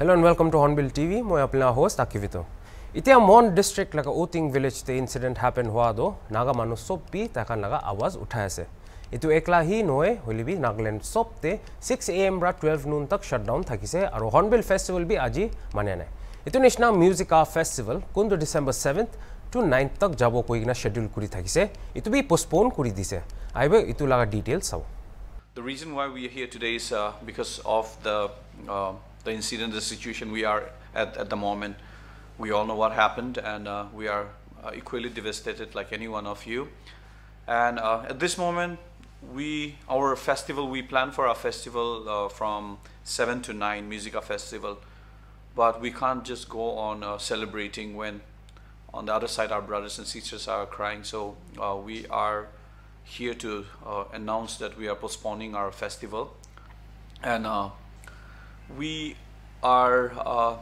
Hello' and welcome to Hornbill T V মই আপোনাৰ host আকিবিত এতিয়া মন ডিষ্ট্ৰিক্ট লগা ঔটিং ভিলেজতে ইঞ্চিডেণ্ট হেপেন হোৱা দো নাগা মানুহ চব পি তাৰ লগা আৱাজ উঠাই আছে এইটো একলা সি নহয় হলিবি নাগালেণ্ড চবতে ছিক্স এ এম পৰা টুৱেল্ভ নুন তাক শ্বাটডাউন থাকিছে আৰু হৰ্ণবিল ফেষ্টিভেল বি আজি মানে নাই এইটো নিচিনা মিউজিকা ফেষ্টিভেল কোনটো ডিচেম্বৰ ছেভেন্থ টু নাইন্থ তাক যাব কৈ কিনে শ্বেডিউল কৰি থাকিছে এইটো বি পষ্টপ'ন কৰি দিছে আহিব এইটো লগা ডিটেইলছ চাওঁ The reason why we are here today is uh, because of the uh, the incident, the situation we are at at the moment. We all know what happened, and uh, we are uh, equally devastated like any one of you. And uh, at this moment, we our festival we plan for our festival uh, from seven to nine, Musica Festival, but we can't just go on uh, celebrating when on the other side our brothers and sisters are crying. So we are here to uh, announce that we are postponing our festival and uh, we are uh,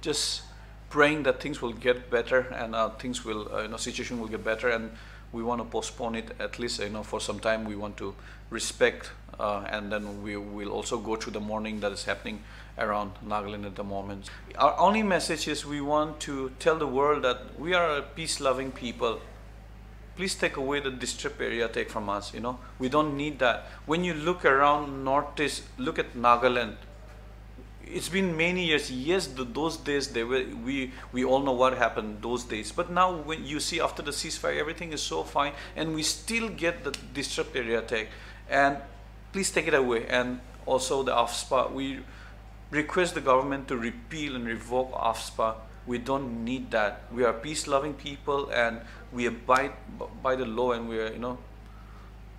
just praying that things will get better and uh, things will, uh, you know, situation will get better and we want to postpone it at least, you know, for some time. We want to respect uh, and then we will also go through the mourning that is happening around Nagaland at the moment. Our only message is we want to tell the world that we are a peace-loving people please take away the district area take from us you know we don't need that when you look around northeast look at nagaland it's been many years yes the, those days they were we we all know what happened those days but now when you see after the ceasefire everything is so fine and we still get the district area take and please take it away and also the afspa we request the government to repeal and revoke afspa we don't need that. We are peace-loving people, and we abide by the law, and we are, you know,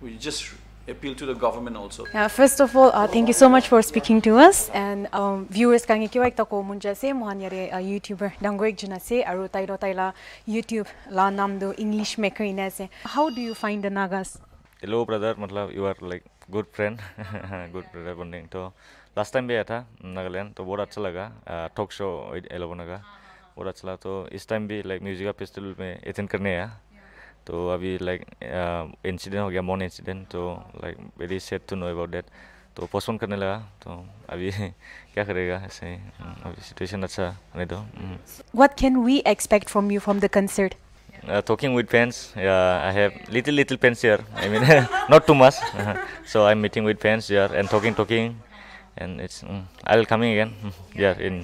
we just appeal to the government also. Yeah, first of all, uh, thank you so much for speaking to us. And um, viewers kangi kiwa ekta ko munja se mohan yare uh, YouTuber dango ek se aru tai ro YouTube la namdo English maker ina se. How do you find the Nagas? Hello brother, matlab you are like good friend, good brother bonding. तो last time भी आया था नागालैंड तो बहुत अच्छा लगा talk show एलोवन और अच्छा लगा तो इस टाइम भी लाइक म्यूजिका फेस्टिवल में अटेंड करने आया तो अभी लाइक इंसिडेंट uh, हो गया मॉन इंसिडेंट तो like very sad to know about date तो पोस्टपोन करने लगा तो अभी क्या करेगा ऐसे हम्म, अभी सिचुएशन अच्छा नहीं तो what can we expect from you from the concert talking with fans fans, yeah, little little little little fans here. I mean, not too much. so I'm meeting with fans here talking talking and it's mm, I'll coming again. yeah, mm, in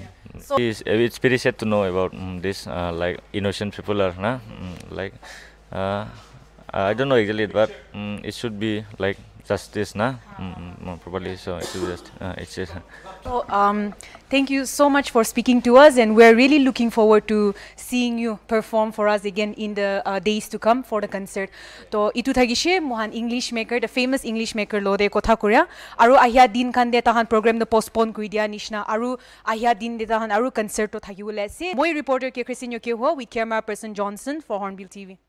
so it's, eh, it's pretty sad to know about mm, this uh, like innocent people are nah? like uh, I don't know exactly, but it should be like justice, nah. more properly. So it will just uh, it's just. Uh. So um, thank you so much for speaking to us, and we're really looking forward to seeing you perform for us again in the uh, days to come for the concert. So itu tagishe mohan English maker, the famous English maker lode kotha kuriya. Aru ahiya din kande tahan program the postpone kuidia nishna. Aru ahiya din de tahan aru concert to thagi ulase. Moi reporter ke Christine yo ke with camera person Johnson for Hornbill TV.